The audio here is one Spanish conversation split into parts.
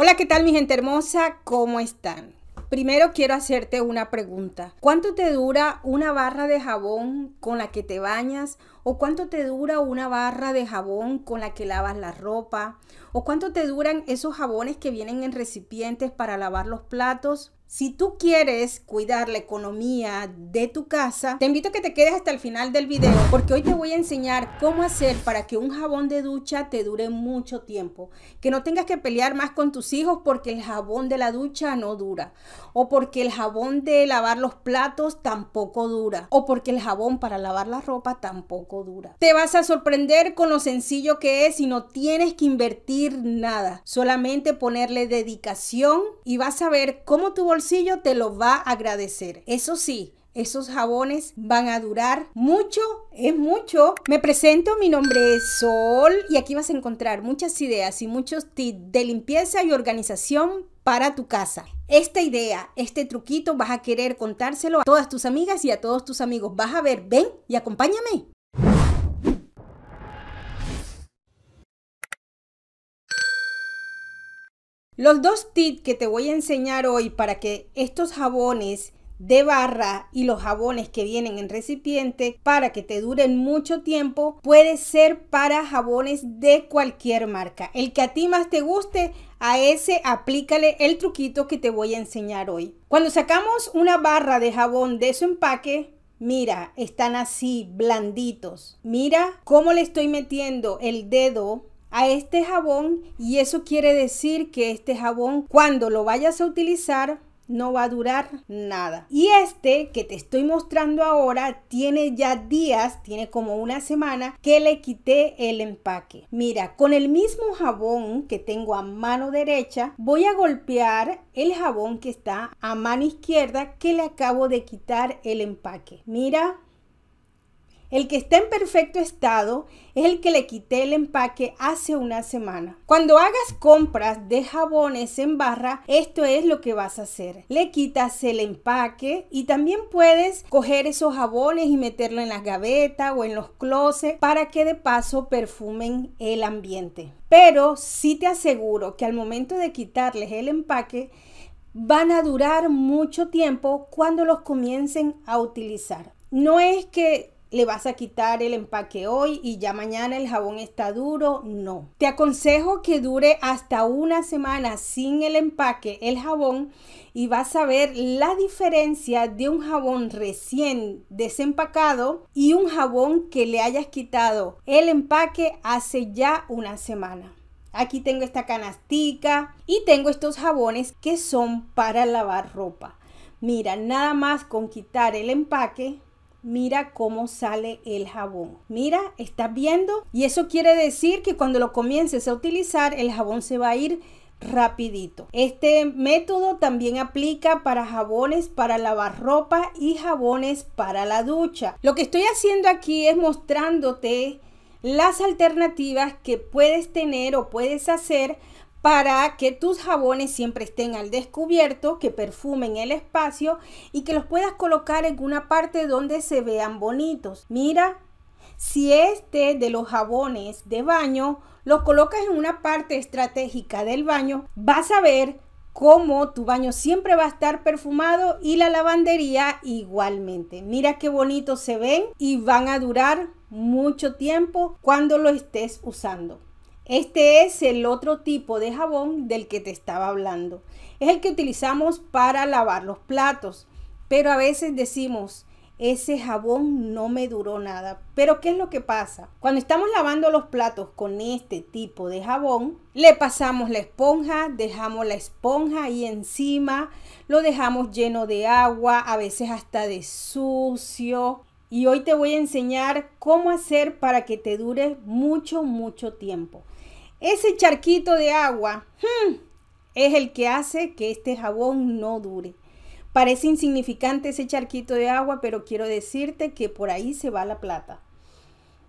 Hola, ¿qué tal mi gente hermosa? ¿Cómo están? Primero quiero hacerte una pregunta. ¿Cuánto te dura una barra de jabón con la que te bañas? ¿O cuánto te dura una barra de jabón con la que lavas la ropa? ¿O cuánto te duran esos jabones que vienen en recipientes para lavar los platos? Si tú quieres cuidar la economía de tu casa, te invito a que te quedes hasta el final del video porque hoy te voy a enseñar cómo hacer para que un jabón de ducha te dure mucho tiempo. Que no tengas que pelear más con tus hijos porque el jabón de la ducha no dura. O porque el jabón de lavar los platos tampoco dura. O porque el jabón para lavar la ropa tampoco dura. Te vas a sorprender con lo sencillo que es y no tienes que invertir nada. Solamente ponerle dedicación y vas a ver cómo tu te lo va a agradecer. Eso sí, esos jabones van a durar mucho, es mucho. Me presento, mi nombre es Sol y aquí vas a encontrar muchas ideas y muchos tips de limpieza y organización para tu casa. Esta idea, este truquito vas a querer contárselo a todas tus amigas y a todos tus amigos. Vas a ver, ven y acompáñame. Los dos tips que te voy a enseñar hoy para que estos jabones de barra y los jabones que vienen en recipiente para que te duren mucho tiempo puede ser para jabones de cualquier marca. El que a ti más te guste, a ese aplícale el truquito que te voy a enseñar hoy. Cuando sacamos una barra de jabón de su empaque, mira, están así blanditos. Mira cómo le estoy metiendo el dedo a este jabón y eso quiere decir que este jabón cuando lo vayas a utilizar no va a durar nada. Y este que te estoy mostrando ahora tiene ya días, tiene como una semana que le quité el empaque. Mira, con el mismo jabón que tengo a mano derecha, voy a golpear el jabón que está a mano izquierda que le acabo de quitar el empaque. Mira, el que está en perfecto estado es el que le quité el empaque hace una semana. Cuando hagas compras de jabones en barra, esto es lo que vas a hacer. Le quitas el empaque y también puedes coger esos jabones y meterlo en las gavetas o en los closets para que de paso perfumen el ambiente. Pero sí te aseguro que al momento de quitarles el empaque, van a durar mucho tiempo cuando los comiencen a utilizar. No es que le vas a quitar el empaque hoy y ya mañana el jabón está duro. No. Te aconsejo que dure hasta una semana sin el empaque el jabón y vas a ver la diferencia de un jabón recién desempacado y un jabón que le hayas quitado el empaque hace ya una semana. Aquí tengo esta canastica y tengo estos jabones que son para lavar ropa. Mira, nada más con quitar el empaque mira cómo sale el jabón. Mira, estás viendo. Y eso quiere decir que cuando lo comiences a utilizar, el jabón se va a ir rapidito. Este método también aplica para jabones para lavar ropa y jabones para la ducha. Lo que estoy haciendo aquí es mostrándote las alternativas que puedes tener o puedes hacer para que tus jabones siempre estén al descubierto, que perfumen el espacio y que los puedas colocar en una parte donde se vean bonitos. Mira, si este de los jabones de baño los colocas en una parte estratégica del baño, vas a ver cómo tu baño siempre va a estar perfumado y la lavandería igualmente. Mira qué bonitos se ven y van a durar mucho tiempo cuando lo estés usando. Este es el otro tipo de jabón del que te estaba hablando. Es el que utilizamos para lavar los platos. Pero a veces decimos, ese jabón no me duró nada. Pero ¿qué es lo que pasa? Cuando estamos lavando los platos con este tipo de jabón, le pasamos la esponja, dejamos la esponja ahí encima, lo dejamos lleno de agua, a veces hasta de sucio. Y hoy te voy a enseñar cómo hacer para que te dure mucho, mucho tiempo. Ese charquito de agua hmm, es el que hace que este jabón no dure. Parece insignificante ese charquito de agua, pero quiero decirte que por ahí se va la plata.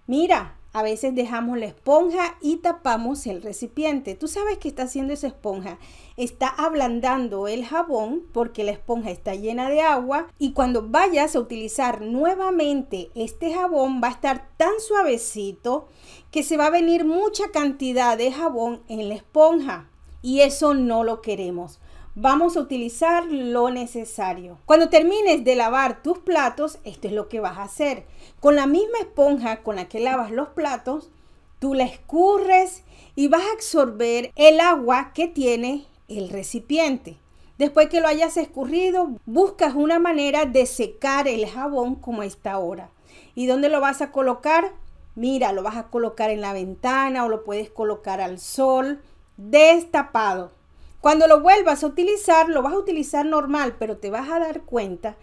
Mira, a veces dejamos la esponja y tapamos el recipiente. ¿Tú sabes qué está haciendo esa esponja? Está ablandando el jabón porque la esponja está llena de agua y cuando vayas a utilizar nuevamente este jabón va a estar tan suavecito que se va a venir mucha cantidad de jabón en la esponja y eso no lo queremos vamos a utilizar lo necesario. Cuando termines de lavar tus platos, esto es lo que vas a hacer. Con la misma esponja con la que lavas los platos, tú la escurres y vas a absorber el agua que tiene el recipiente. Después que lo hayas escurrido, buscas una manera de secar el jabón como está ahora. ¿Y dónde lo vas a colocar? Mira, lo vas a colocar en la ventana o lo puedes colocar al sol, destapado. Cuando lo vuelvas a utilizar, lo vas a utilizar normal, pero te vas a dar cuenta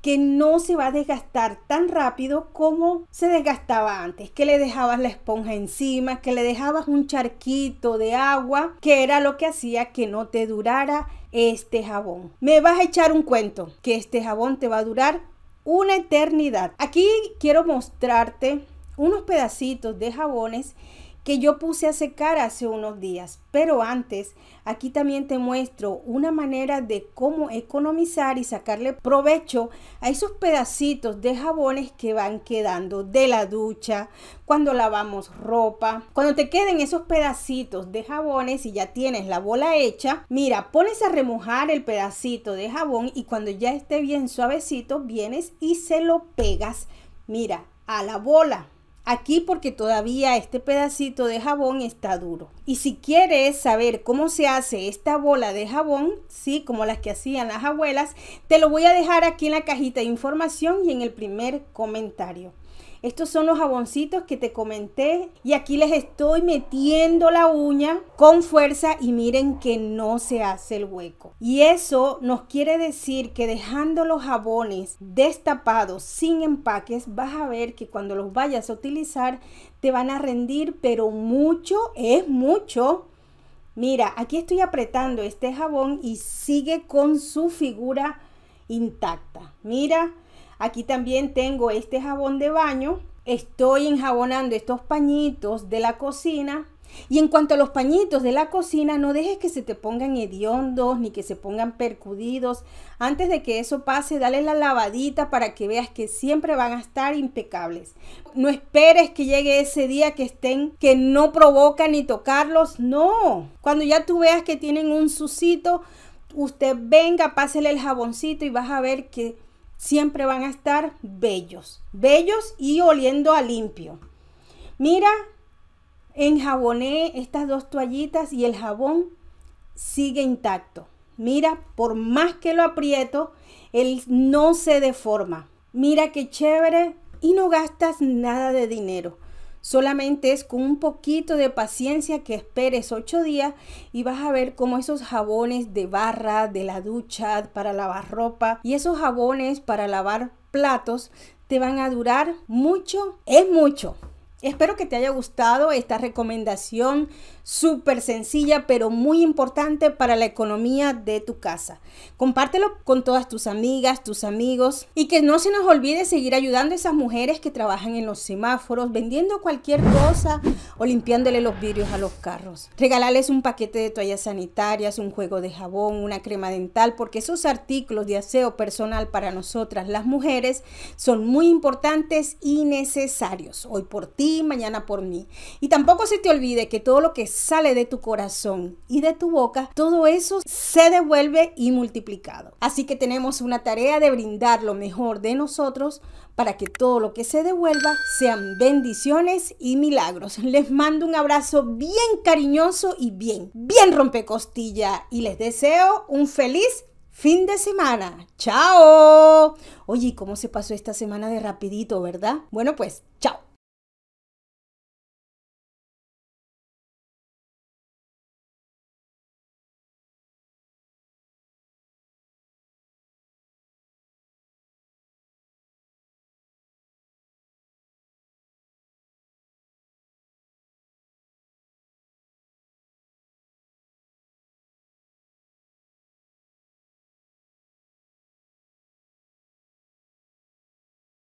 que no se va a desgastar tan rápido como se desgastaba antes, que le dejabas la esponja encima, que le dejabas un charquito de agua, que era lo que hacía que no te durara este jabón. Me vas a echar un cuento, que este jabón te va a durar una eternidad. Aquí quiero mostrarte unos pedacitos de jabones que yo puse a secar hace unos días. Pero antes, aquí también te muestro una manera de cómo economizar y sacarle provecho a esos pedacitos de jabones que van quedando de la ducha, cuando lavamos ropa. Cuando te queden esos pedacitos de jabones y ya tienes la bola hecha, mira, pones a remojar el pedacito de jabón y cuando ya esté bien suavecito, vienes y se lo pegas. Mira, a la bola Aquí porque todavía este pedacito de jabón está duro. Y si quieres saber cómo se hace esta bola de jabón, sí, como las que hacían las abuelas, te lo voy a dejar aquí en la cajita de información y en el primer comentario. Estos son los jaboncitos que te comenté y aquí les estoy metiendo la uña con fuerza y miren que no se hace el hueco. Y eso nos quiere decir que dejando los jabones destapados sin empaques vas a ver que cuando los vayas a utilizar te van a rendir, pero mucho es mucho. Mira, aquí estoy apretando este jabón y sigue con su figura intacta. Mira, aquí también tengo este jabón de baño. Estoy enjabonando estos pañitos de la cocina y en cuanto a los pañitos de la cocina, no dejes que se te pongan hediondos ni que se pongan percudidos. Antes de que eso pase, dale la lavadita para que veas que siempre van a estar impecables. No esperes que llegue ese día que estén, que no provoca ni tocarlos. No. Cuando ya tú veas que tienen un sucito, usted venga, pásele el jaboncito y vas a ver que siempre van a estar bellos. Bellos y oliendo a limpio. Mira, enjaboné estas dos toallitas y el jabón sigue intacto. Mira, por más que lo aprieto, él no se deforma. Mira qué chévere y no gastas nada de dinero. Solamente es con un poquito de paciencia que esperes ocho días y vas a ver cómo esos jabones de barra, de la ducha, para lavar ropa y esos jabones para lavar platos te van a durar mucho, es mucho. Espero que te haya gustado esta recomendación súper sencilla, pero muy importante para la economía de tu casa. Compártelo con todas tus amigas, tus amigos y que no se nos olvide seguir ayudando a esas mujeres que trabajan en los semáforos, vendiendo cualquier cosa o limpiándole los vidrios a los carros. Regalarles un paquete de toallas sanitarias, un juego de jabón, una crema dental, porque esos artículos de aseo personal para nosotras las mujeres son muy importantes y necesarios. Hoy por ti mañana por mí. Y tampoco se te olvide que todo lo que sale de tu corazón y de tu boca, todo eso se devuelve y multiplicado. Así que tenemos una tarea de brindar lo mejor de nosotros para que todo lo que se devuelva sean bendiciones y milagros. Les mando un abrazo bien cariñoso y bien, bien rompecostilla y les deseo un feliz fin de semana. ¡Chao! Oye, ¿cómo se pasó esta semana de rapidito, verdad? Bueno, pues, chao.